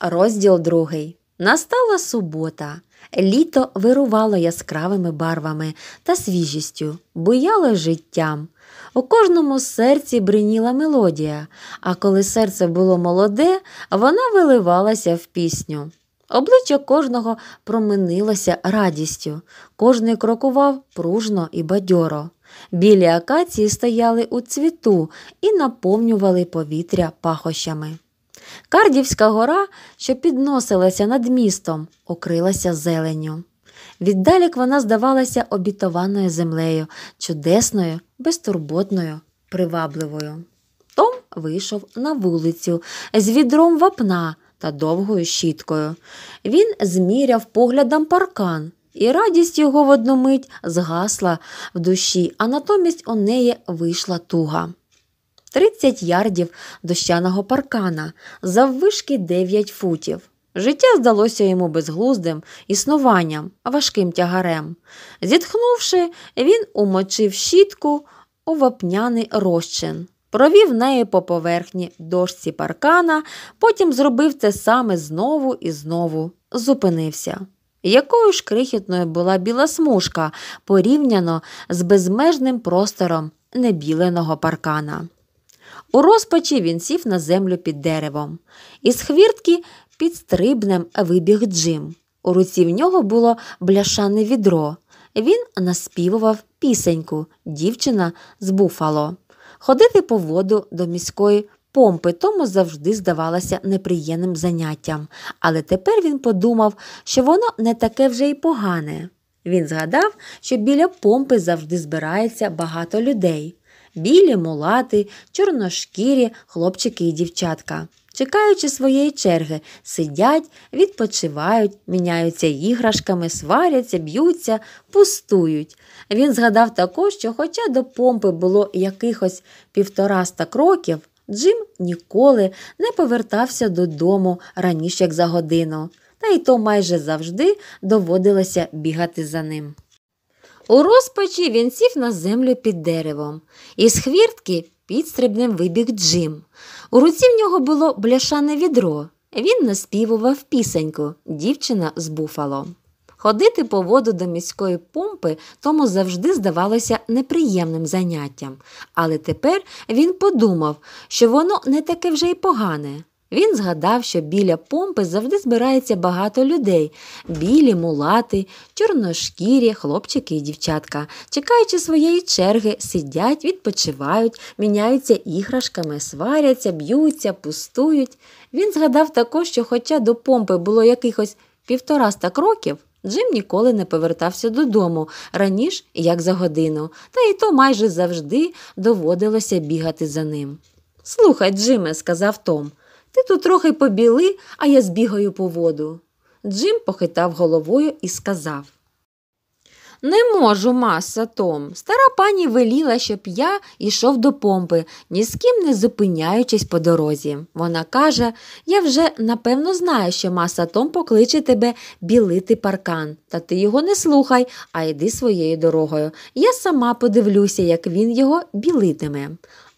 Розділ другий. Настала субота. Літо вирувало яскравими барвами та свіжістю, буяло життям. У кожному серці бриніла мелодія, а коли серце було молоде, вона виливалася в пісню. Обличчя кожного проминилося радістю, кожний крокував пружно і бадьоро. Білі акації стояли у цвіту і наповнювали повітря пахощами. Кардівська гора, що підносилася над містом, окрилася зеленю. Віддалік вона здавалася обітованою землею, чудесною, безтурботною, привабливою. Том вийшов на вулицю з відром вапна та довгою щіткою. Він зміряв поглядом паркан, і радість його в одну мить згасла в душі, а натомість у неї вийшла туга. 30 ярдів дощаного паркана, заввишки 9 футів. Життя здалося йому безглуздим існуванням, важким тягарем. Зітхнувши, він умочив щітку у вапняний розчин, провів неї по поверхні дошці паркана, потім зробив це саме знову і знову, зупинився. Якою ж крихітною була біла смужка порівняно з безмежним простором небіленого паркана. У розпачі він сів на землю під деревом. Із хвіртки під стрибнем вибіг Джим. У руці в нього було бляшане відро. Він наспівував пісеньку дівчина з буфало. Ходити по воду до міської помпи тому завжди здавалося неприємним заняттям, але тепер він подумав, що воно не таке вже й погане. Він згадав, що біля помпи завжди збирається багато людей білі, мулати, чорношкірі хлопчики і дівчатка. Чекаючи своєї черги, сидять, відпочивають, міняються іграшками, сваряться, б'ються, пустують. Він згадав також, що, хоча до помпи було якихось півтораста кроків, Джим ніколи не повертався додому раніше як за годину, та й то майже завжди доводилося бігати за ним. У розпачі він сів на землю під деревом, із хвіртки підстрибнем вибіг Джим. У руці в нього було бляшане відро. Він наспівував пісеньку дівчина з буфало. Ходити по воду до міської помпи тому завжди здавалося неприємним заняттям, але тепер він подумав, що воно не таке вже й погане. Він згадав, що біля помпи завжди збирається багато людей білі, мулати, чорношкірі, хлопчики і дівчатка. Чекаючи своєї черги, сидять, відпочивають, міняються іграшками, сваряться, б'ються, пустують. Він згадав також, що, хоча до помпи було якихось півтораста кроків, Джим ніколи не повертався додому раніше як за годину, та й то майже завжди доводилося бігати за ним. Слухай, Джиме, сказав Том. Ти тут трохи побіли, а я збігаю по воду. Джим похитав головою і сказав. Не можу, маса Том. Стара пані веліла, щоб я йшов до помпи, ні з ким не зупиняючись по дорозі. Вона каже, я вже напевно знаю, що маса Том покличе тебе білити паркан, та ти його не слухай, а йди своєю дорогою. Я сама подивлюся, як він його білитиме.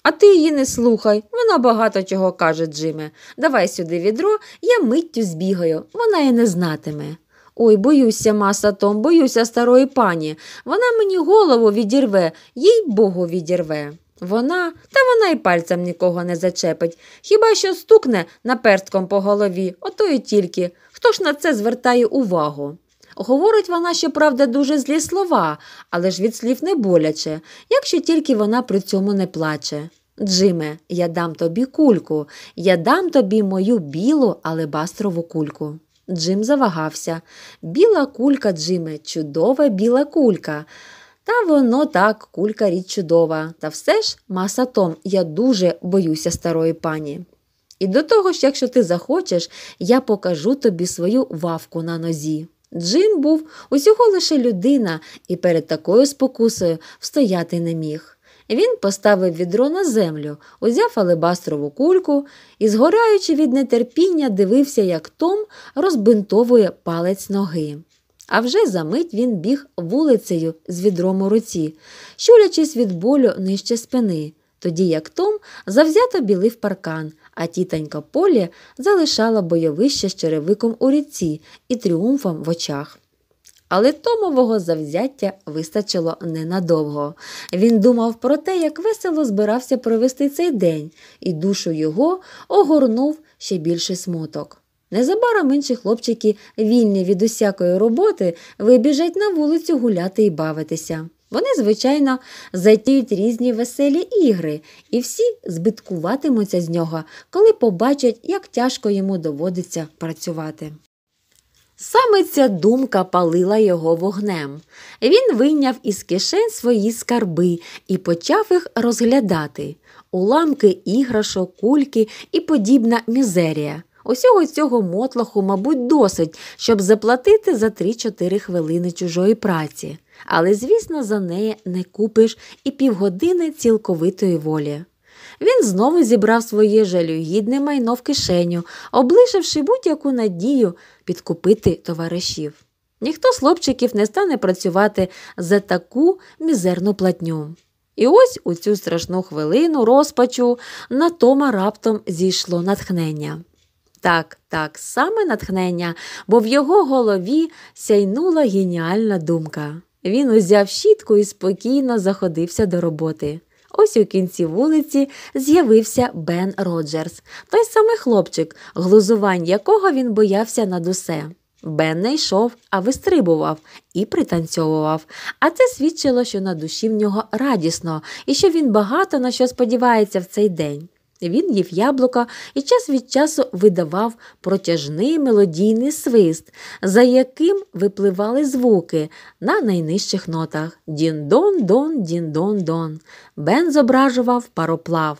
А ти її не слухай, вона багато чого каже, Джиме. Давай сюди відро, я миттю збігаю, вона і не знатиме. Ой, боюся, маса Том, боюся старої пані. Вона мені голову відірве, їй богу відірве. Вона, та вона й пальцем нікого не зачепить. Хіба що стукне наперстком по голові, ото й тільки. Хто ж на це звертає увагу? Говорить вона, щоправда, дуже злі слова, але ж від слів не боляче, якщо тільки вона при цьому не плаче. Джиме, я дам тобі кульку, я дам тобі мою білу, алебастрову кульку. Джим завагався. Біла кулька, Джиме, чудова біла кулька. Та воно так, кулька річ чудова. Та все ж, маса Том, я дуже боюся старої пані. І до того ж, якщо ти захочеш, я покажу тобі свою вавку на нозі. Джим був усього лише людина і перед такою спокусою встояти не міг. Він поставив відро на землю, узяв алебастрову кульку і, згораючи від нетерпіння, дивився, як Том розбинтовує палець ноги. А вже за мить він біг вулицею з відром у руці, щулячись від болю нижче спини, тоді як Том завзято білив паркан, а тітенька Полі залишала бойовище з черевиком у ріці і тріумфом в очах. Але Томового завзяття вистачило ненадовго. Він думав про те, як весело збирався провести цей день, і душу його огорнув ще більший смуток. Незабаром інші хлопчики, вільні від усякої роботи, вибіжать на вулицю гуляти і бавитися. Вони, звичайно, затіють різні веселі ігри, і всі збиткуватимуться з нього, коли побачать, як тяжко йому доводиться працювати. Саме ця думка палила його вогнем. Він вийняв із кишень свої скарби і почав їх розглядати уламки іграшок, кульки і подібна мізерія. Усього цього мотлаху, мабуть, досить, щоб заплатити за 3-4 хвилини чужої праці, але, звісно, за неї не купиш і півгодини цілковитої волі. Він знову зібрав своє жалюгідне майно в кишеню, облишивши будь-яку надію підкупити товаришів. Ніхто з хлопчиків не стане працювати за таку мізерну платню. І ось у цю страшну хвилину розпачу на Тома раптом зійшло натхнення. Так, так, саме натхнення, бо в його голові сяйнула геніальна думка. Він узяв щітку і спокійно заходився до роботи. Ось у кінці вулиці з'явився Бен Роджерс, той самий хлопчик, глузувань якого він боявся над усе. Бен не йшов, а вистрибував і пританцьовував. А це свідчило, що на душі в нього радісно і що він багато на що сподівається в цей день. Він їв яблука і час від часу видавав протяжний мелодійний свист, за яким випливали звуки на найнижчих нотах дін-дон-дон, дін-дон-дон. Бен зображував пароплав.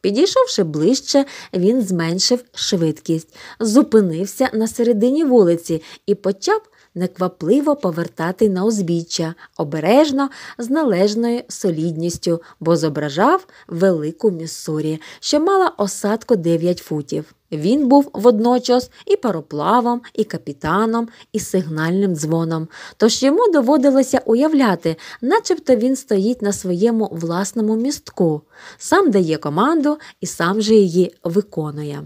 Підійшовши ближче, він зменшив швидкість, зупинився на середині вулиці і почав неквапливо повертати на узбіччя, обережно, з належною солідністю, бо зображав велику міссурі, що мала осадку 9 футів. Він був водночас і пароплавом, і капітаном, і сигнальним дзвоном. Тож йому доводилося уявляти, начебто він стоїть на своєму власному містку, сам дає команду і сам же її виконує.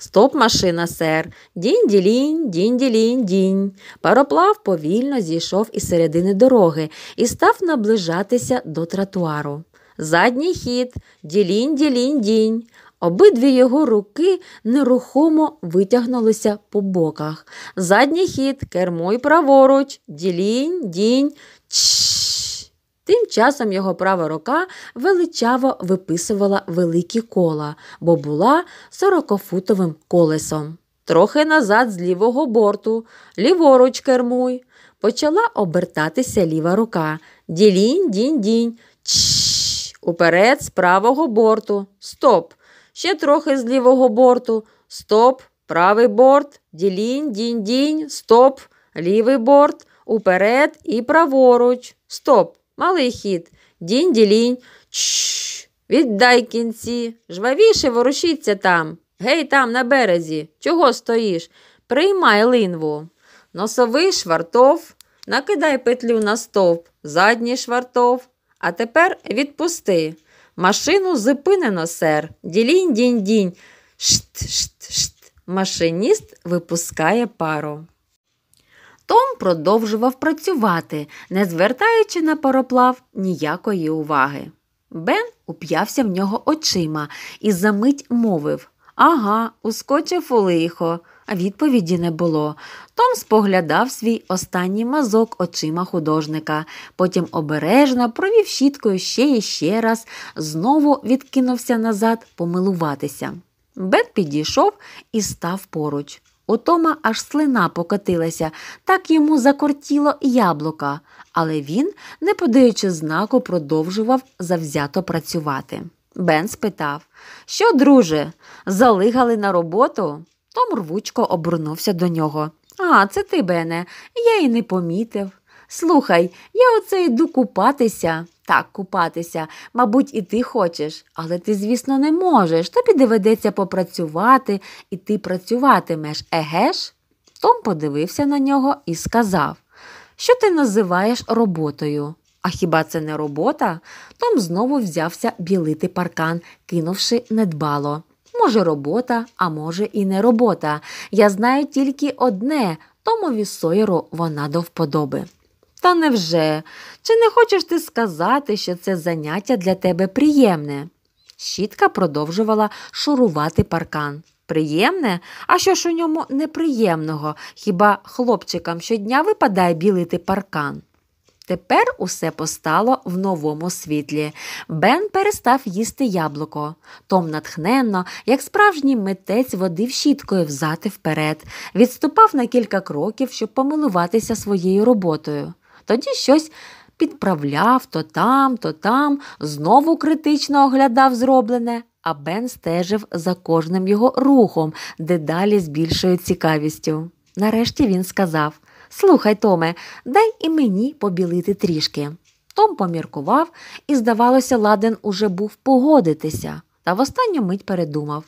Стоп машина, сер. Дінь-ділінь, дінь-ділінь, дінь. Пароплав повільно зійшов із середини дороги і став наближатися до тротуару. Задній хід, ділінь, ділінь, дінь. Обидві його руки нерухомо витягнулися по боках. Задній хід кермуй праворуч, ділінь, дінь. Чш. Тим часом його права рука величаво виписувала великі кола, бо була сорокофутовим колесом. Трохи назад з лівого борту, ліворуч кермуй. Почала обертатися ліва рука. Ділінь, дінь, дінь. Чш. Уперед з правого борту. Стоп. Ще трохи з лівого борту. Стоп. Правий борт. Ділінь, дінь, дінь. Стоп. Лівий борт. Уперед і праворуч. Стоп. Малий хід. Дінь ділінь. Віддай кінці. Жвавіше ворушіться там. Гей, там, на березі. Чого стоїш? Приймай линву. Носовий швартов, накидай петлю на стовп, задній швартов. А тепер відпусти. Машину зупинено, сер. Ділінь дінь дінь. Шт, шт, шт. Машиніст випускає пару. Том продовжував працювати, не звертаючи на пароплав ніякої уваги. Бен уп'явся в нього очима і за мить мовив Ага, ускочив у лихо. а Відповіді не було. Том споглядав свій останній мазок очима художника, потім обережно провів щіткою ще і ще раз, знову відкинувся назад помилуватися. Бен підійшов і став поруч. У Тома аж слина покотилася, так йому закортіло яблука, але він, не подаючи знаку, продовжував завзято працювати. Бен спитав Що, друже, залигали на роботу? Том рвучко обернувся до нього. А, це ти, Бене, я й не помітив. Слухай, я оце йду купатися так купатися. Мабуть, і ти хочеш, але ти, звісно, не можеш. Тобі доведеться попрацювати, і ти працюватимеш, егеш? Том подивився на нього і сказав, що ти називаєш роботою. А хіба це не робота? Том знову взявся білити паркан, кинувши недбало. Може, робота, а може, і не робота. Я знаю тільки одне Томові Сойеру вона до вподоби. Та невже? Чи не хочеш ти сказати, що це заняття для тебе приємне? Щітка продовжувала шурувати паркан. Приємне? А що ж у ньому неприємного? Хіба хлопчикам щодня випадає білити паркан? Тепер усе постало в новому світлі. Бен перестав їсти яблуко. Том натхненно, як справжній митець, водив щіткою взати вперед, відступав на кілька кроків, щоб помилуватися своєю роботою тоді щось підправляв то там, то там, знову критично оглядав зроблене, а Бен стежив за кожним його рухом, дедалі з більшою цікавістю. Нарешті він сказав Слухай, Томе, дай і мені побілити трішки. Том поміркував і, здавалося, ладен уже був погодитися. Та в останню мить передумав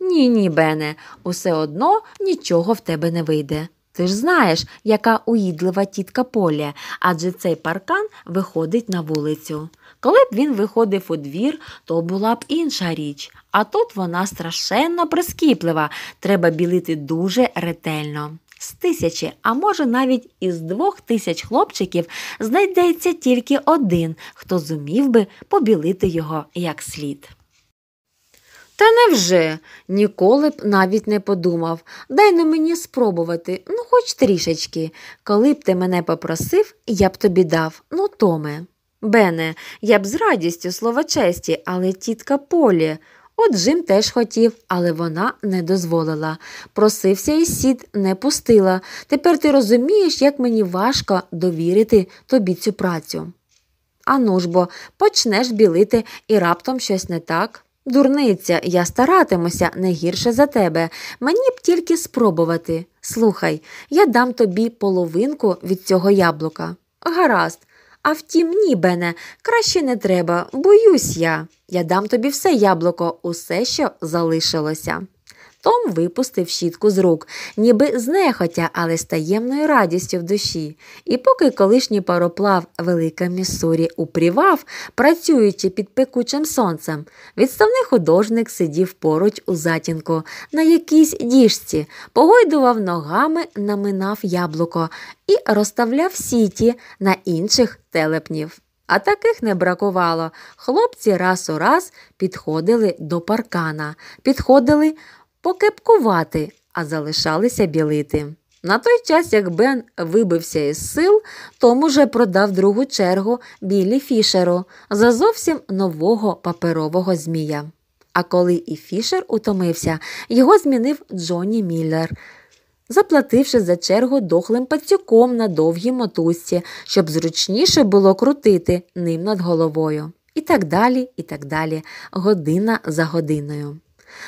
Ні, ні, Бене, усе одно нічого в тебе не вийде. Ти ж знаєш, яка уїдлива тітка Полія, адже цей паркан виходить на вулицю. Коли б він виходив у двір, то була б інша річ, а тут вона страшенно прискіплива, треба білити дуже ретельно. З тисячі, а може навіть із двох тисяч хлопчиків знайдеться тільки один, хто зумів би побілити його як слід. Та невже? Ніколи б навіть не подумав. Дай на мені спробувати, ну хоч трішечки. Коли б ти мене попросив, я б тобі дав. Ну, Томе. Бене, я б з радістю слова честі, але тітка Полі. От Джим теж хотів, але вона не дозволила. Просився і сід, не пустила. Тепер ти розумієш, як мені важко довірити тобі цю працю. Ану ж бо, почнеш білити і раптом щось не так. Дурниця, я старатимуся не гірше за тебе. Мені б тільки спробувати. Слухай, я дам тобі половинку від цього яблука. Гаразд. А втім, ні, Бене, краще не треба. Боюсь я. Я дам тобі все яблуко, усе, що залишилося. Том випустив щітку з рук, ніби знехотя, але з таємною радістю в душі. І поки колишній пароплав Велика Міссурі упрівав, працюючи під пекучим сонцем, відставний художник сидів поруч у затінку на якійсь діжці, погойдував ногами, наминав яблуко і розставляв сіті на інших телепнів. А таких не бракувало. Хлопці раз у раз підходили до паркана, підходили покепкувати, а залишалися білити. На той час, як Бен вибився із сил, Том уже продав другу чергу білі фішеру за зовсім нового паперового змія. А коли і фішер утомився, його змінив Джонні Міллер, заплативши за чергу дохлим пацюком на довгій мотузці, щоб зручніше було крутити ним над головою. І так далі, і так далі, година за годиною.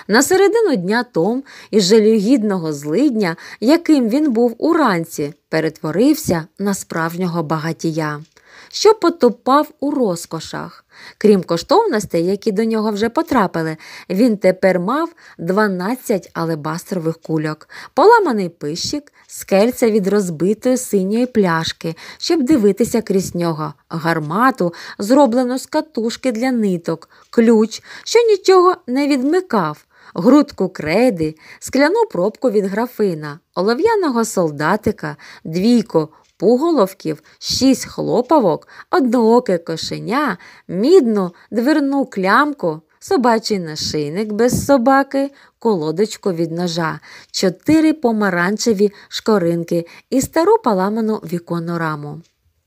На середину дня Том із жалюгідного злидня, яким він був уранці, перетворився на справжнього багатія що потопав у розкошах. Крім коштовностей, які до нього вже потрапили, він тепер мав 12 алебастрових кульок, поламаний пищик, скельця від розбитої синьої пляшки, щоб дивитися крізь нього, гармату, зроблену з катушки для ниток, ключ, що нічого не відмикав. Грудку крейди, скляну пробку від графина, олов'яного солдатика, двійко. Пуголовків, шість хлопавок, однооке кошеня, мідну, дверну клямку, собачий нашийник без собаки, колодочку від ножа, чотири помаранчеві шкоринки і стару паламану віконну раму.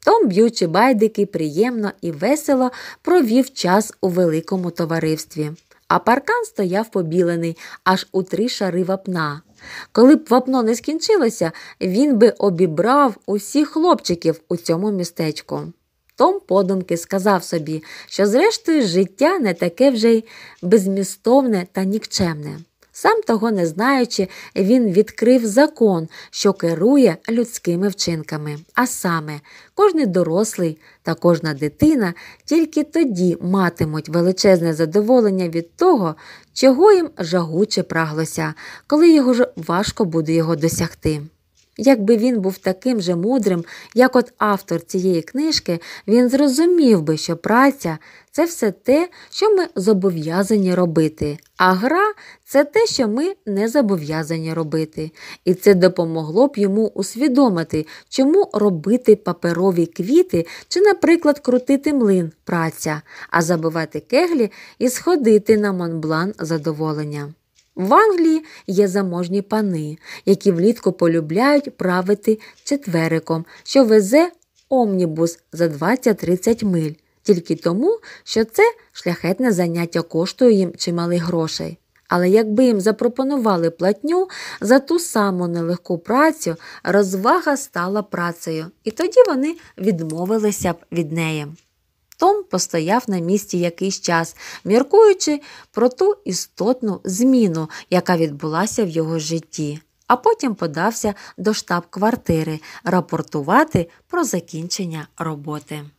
Том, б'ючи байдики, приємно і весело провів час у великому товаристві а паркан стояв побілений аж у три шари вапна. Коли б вапно не скінчилося, він би обібрав усіх хлопчиків у цьому містечку. Том подумки сказав собі, що, зрештою, життя не таке вже й безмістовне та нікчемне. Сам того не знаючи, він відкрив закон, що керує людськими вчинками. А саме, кожний дорослий та кожна дитина тільки тоді матимуть величезне задоволення від того, чого їм жагуче праглося, коли його ж важко буде його досягти. Якби він був таким же мудрим, як от автор цієї книжки, він зрозумів би, що праця це все те, що ми зобов'язані робити, а гра це те, що ми не зобов'язані робити. І це допомогло б йому усвідомити, чому робити паперові квіти чи, наприклад, крутити млин праця, а забивати кеглі і сходити на Монблан задоволення. В Англії є заможні пани, які влітку полюбляють правити четвериком, що везе омнібус за 20-30 миль тільки тому, що це шляхетне заняття коштує їм чималих грошей. Але якби їм запропонували платню за ту саму нелегку працю, розвага стала працею, і тоді вони відмовилися б від неї. Том постояв на місці якийсь час, міркуючи про ту істотну зміну, яка відбулася в його житті, а потім подався до штаб-квартири рапортувати про закінчення роботи.